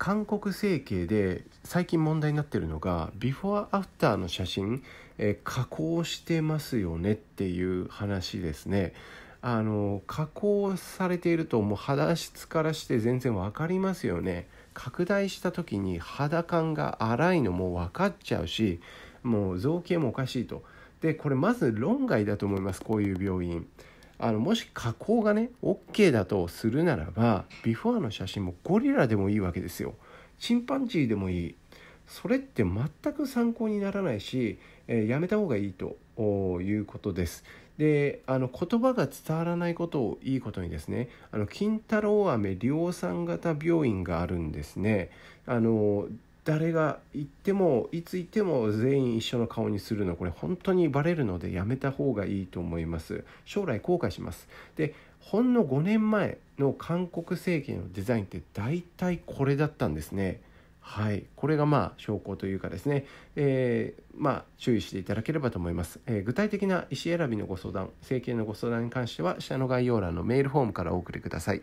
韓国整形で最近問題になってるのがビフォーアフターの写真、え加工してますよねっていう話ですね。あの加工されているともう肌質からして全然分かりますよね拡大した時に肌感が荒いのも分かっちゃうしもう造形もおかしいとでこれまず論外だと思いますこういう病院あのもし加工がね OK だとするならばビフォーの写真もゴリラでもいいわけですよチンパンジーでもいいそれって全く参考にならないし、えー、やめた方がいいということですであの言葉が伝わらないことをいいことにですねあの金太郎飴量産型病院があるんですねあの誰が行ってもいつ行っても全員一緒の顔にするのこれ本当にバレるのでやめた方がいいと思います将来後悔しますでほんの5年前の韓国政権のデザインって大体これだったんですねはい、これがまあ証拠というかですね、えー、まあ、注意していただければと思います、えー、具体的な医師選びのご相談、政権のご相談に関しては、下の概要欄のメールフォームからお送りください。